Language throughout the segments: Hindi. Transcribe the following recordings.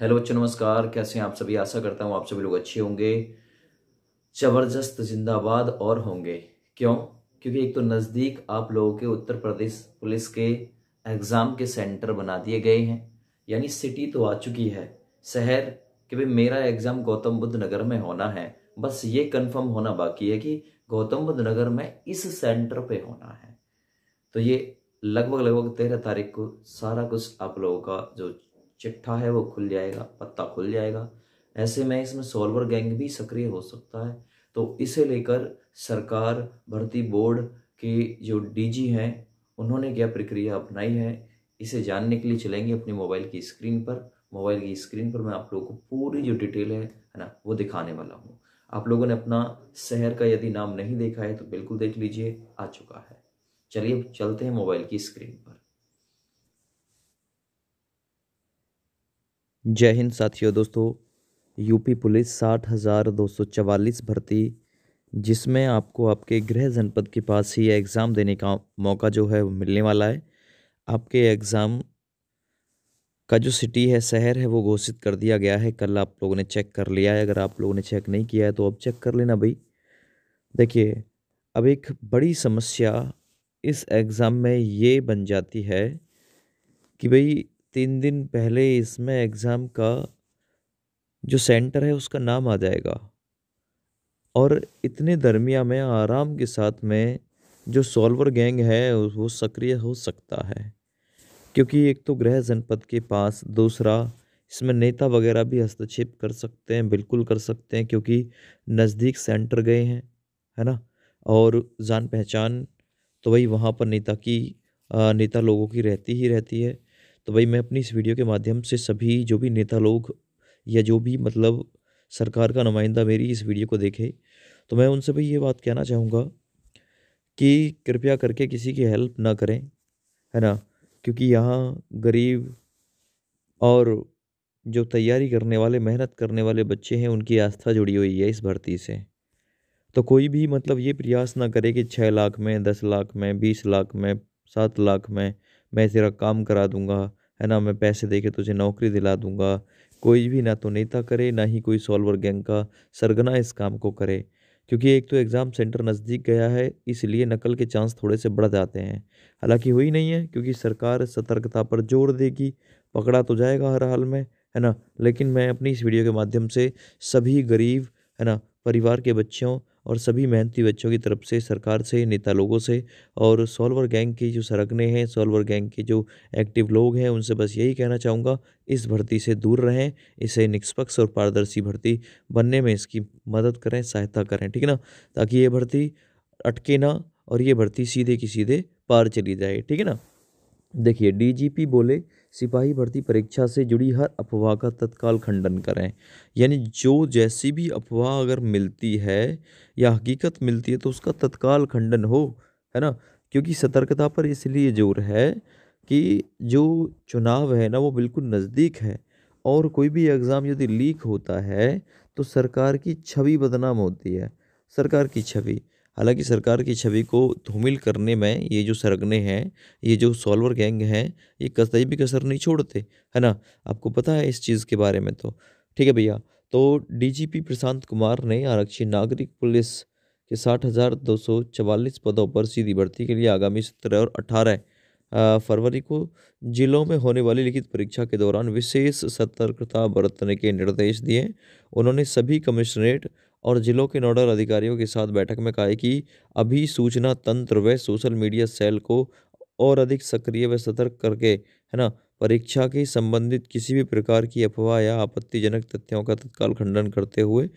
हेलो बच्चों नमस्कार कैसे हैं आप सभी आशा करता हूँ आप सभी लोग अच्छे होंगे जबरदस्त जिंदाबाद और होंगे क्यों क्योंकि एक तो नज़दीक आप लोगों के उत्तर प्रदेश पुलिस के एग्ज़ाम के सेंटर बना दिए गए हैं यानी सिटी तो आ चुकी है शहर कि भाई मेरा एग्ज़ाम गौतम बुद्ध नगर में होना है बस ये कन्फर्म होना बाकी है कि गौतम बुद्ध नगर में इस सेंटर पे होना है तो ये लगभग लगभग तेरह तारीख को सारा कुछ आप लोगों का जो चिट्ठा है वो खुल जाएगा पत्ता खुल जाएगा ऐसे में इसमें सॉल्वर गैंग भी सक्रिय हो सकता है तो इसे लेकर सरकार भर्ती बोर्ड के जो डीजी हैं उन्होंने क्या प्रक्रिया अपनाई है इसे जानने के लिए चलेंगे अपने मोबाइल की स्क्रीन पर मोबाइल की स्क्रीन पर मैं आप लोगों को पूरी जो डिटेल है है ना वो दिखाने वाला हूँ आप लोगों ने अपना शहर का यदि नाम नहीं देखा है तो बिल्कुल देख लीजिए आ चुका है चलिए चलते हैं मोबाइल की स्क्रीन पर जय हिंद साथियों दोस्तों यूपी पुलिस साठ हज़ार दो सौ चवालीस भर्ती जिसमें आपको आपके गृह जनपद के पास ही एग्ज़ाम देने का मौका जो है वो मिलने वाला है आपके एग्ज़ाम का जो सिटी है शहर है वो घोषित कर दिया गया है कल आप लोगों ने चेक कर लिया है अगर आप लोगों ने चेक नहीं किया है तो अब चेक कर लेना भाई देखिए अब एक बड़ी समस्या इस एग्ज़ाम में ये बन जाती है कि भाई तीन दिन पहले इसमें एग्ज़ाम का जो सेंटर है उसका नाम आ जाएगा और इतने दरमिया में आराम के साथ में जो सॉल्वर गैंग है वो सक्रिय हो सकता है क्योंकि एक तो गृह जनपद के पास दूसरा इसमें नेता वगैरह भी हस्तक्षेप कर सकते हैं बिल्कुल कर सकते हैं क्योंकि नज़दीक सेंटर गए हैं है ना और जान पहचान तो भाई वहाँ पर नेता की नेता लोगों की रहती ही रहती है तो भाई मैं अपनी इस वीडियो के माध्यम से सभी जो भी नेता लोग या जो भी मतलब सरकार का नुमाइंदा मेरी इस वीडियो को देखे तो मैं उनसे भाई ये बात कहना चाहूँगा कि कृपया करके किसी की हेल्प ना करें है ना क्योंकि यहाँ गरीब और जो तैयारी करने वाले मेहनत करने वाले बच्चे हैं उनकी आस्था जुड़ी हुई है इस भर्ती से तो कोई भी मतलब ये प्रयास ना करे कि छः लाख में दस लाख में बीस लाख में सात लाख में मैं तेरा काम करा दूंगा है ना मैं पैसे दे के तुझे नौकरी दिला दूंगा कोई भी ना तो नेता करे ना ही कोई सॉल्वर गैंग का सरगना इस काम को करे क्योंकि एक तो एग्ज़ाम सेंटर नज़दीक गया है इसलिए नकल के चांस थोड़े से बढ़ जाते हैं हालांकि हुई नहीं है क्योंकि सरकार सतर्कता पर जोर देगी पकड़ा तो जाएगा हर हाल में है ना लेकिन मैं अपनी इस वीडियो के माध्यम से सभी गरीब है ना परिवार के बच्चों और सभी मेहनती बच्चों की तरफ से सरकार से नेता लोगों से और सॉल्वर गैंग की जो सरगने हैं सॉल्वर गैंग के जो एक्टिव लोग हैं उनसे बस यही कहना चाहूँगा इस भर्ती से दूर रहें इसे निष्पक्ष और पारदर्शी भर्ती बनने में इसकी मदद करें सहायता करें ठीक ना ताकि ये भर्ती अटके ना और ये भर्ती सीधे की सीधे पार चली जाए ठीक है ना देखिए डीजीपी बोले सिपाही भर्ती परीक्षा से जुड़ी हर अफवाह का तत्काल खंडन करें यानी जो जैसी भी अफवाह अगर मिलती है या हकीकत मिलती है तो उसका तत्काल खंडन हो है ना क्योंकि सतर्कता पर इसलिए जोर है कि जो चुनाव है ना वो बिल्कुल नज़दीक है और कोई भी एग्ज़ाम यदि लीक होता है तो सरकार की छवि बदनाम होती है सरकार की छवि हालांकि सरकार की छवि को धूमिल करने में ये जो सरगने हैं ये जो सॉल्वर गैंग हैं ये कसई भी कसर नहीं छोड़ते है ना आपको पता है इस चीज़ के बारे में तो ठीक है भैया तो डीजीपी प्रशांत कुमार ने आरक्षी नागरिक पुलिस के साठ हज़ार दो सौ चवालीस पदों पर सीधी भर्ती के लिए आगामी सत्रह और अठारह फरवरी को जिलों में होने वाली लिखित परीक्षा के दौरान विशेष सतर्कता बरतने के निर्देश दिए उन्होंने सभी कमिश्नरेट और जिलों के नोडल अधिकारियों के साथ बैठक में कहा कि अभी सूचना तंत्र व सोशल मीडिया सेल को और अधिक सक्रिय व सतर्क करके है ना परीक्षा के संबंधित किसी भी प्रकार की अफवाह या आपत्तिजनक तथ्यों का तत्काल खंडन करते हुए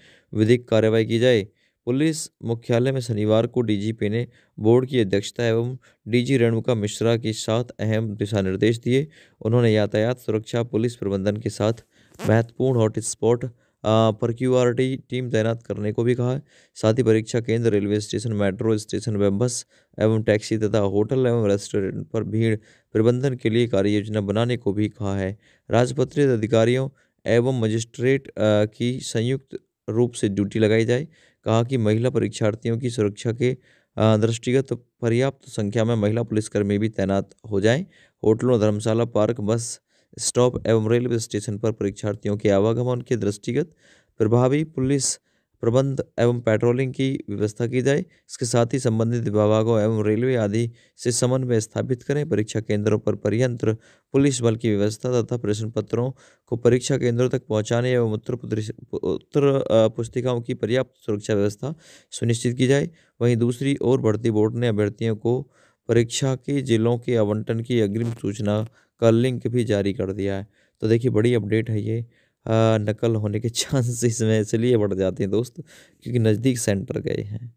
विधिक कार्रवाई की जाए पुलिस मुख्यालय में शनिवार को डीजीपी ने बोर्ड की अध्यक्षता एवं डीजी रेणुका मिश्रा के साथ अहम दिशा निर्देश दिए उन्होंने यातायात सुरक्षा पुलिस प्रबंधन के साथ महत्वपूर्ण हॉटस्पॉट पर क्यू आर टी टीम तैनात करने को भी कहा है साथ ही परीक्षा केंद्र रेलवे स्टेशन मेट्रो स्टेशन व बस एवं टैक्सी तथा होटल एवं रेस्टोरेंट पर भीड़ प्रबंधन के लिए कार्य योजना बनाने को भी कहा है राजपत्रित अधिकारियों एवं मजिस्ट्रेट की संयुक्त रूप से ड्यूटी लगाई जाए कहा कि महिला परीक्षार्थियों की सुरक्षा के दृष्टिगत पर्याप्त संख्या में महिला पुलिसकर्मी भी तैनात हो जाएं होटलों धर्मशाला पार्क बस स्टॉप एवं रेलवे स्टेशन पर परीक्षार्थियों के आवागमन के दृष्टिगत प्रभावी पुलिस प्रबंध एवं पेट्रोलिंग की व्यवस्था की जाए इसके साथ ही संबंधित विभागों एवं रेलवे आदि से समन्वय स्थापित करें परीक्षा केंद्रों पर परियंत्र पुलिस बल की व्यवस्था तथा प्रश्न पत्रों को परीक्षा केंद्रों तक पहुंचाने एवं उत्तर उत्तर पुस्तिकाओं की पर्याप्त सुरक्षा व्यवस्था सुनिश्चित की जाए वहीं दूसरी ओर भर्ती बोर्ड ने अभ्यर्थियों को परीक्षा के जिलों के आवंटन की अग्रिम सूचना का लिंक भी जारी कर दिया है तो देखिए बड़ी अपडेट है ये आ, नकल होने के चांसेस इसमें इसलिए बढ़ जाते हैं दोस्त क्योंकि नज़दीक सेंटर गए हैं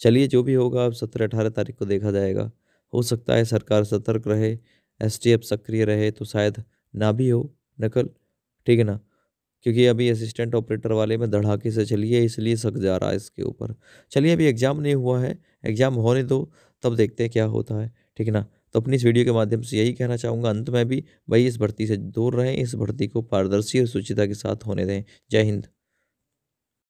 चलिए जो भी होगा अब सत्रह अठारह तारीख को देखा जाएगा हो सकता है सरकार सतर्क रहे एस सक्रिय रहे तो शायद ना भी हो नकल ठीक है ना क्योंकि अभी असिस्टेंट ऑपरेटर वाले में धड़ाके से चलिए इसलिए सक जा रहा है इसके ऊपर चलिए अभी एग्ज़ाम नहीं हुआ है एग्ज़ाम होने दो तब देखते हैं क्या होता है ठीक है ना तो अपनी इस वीडियो के माध्यम से यही कहना चाहूँगा अंत में भी भाई इस भर्ती से दूर रहें इस भर्ती को पारदर्शी और शुचिता के साथ होने दें जय हिंद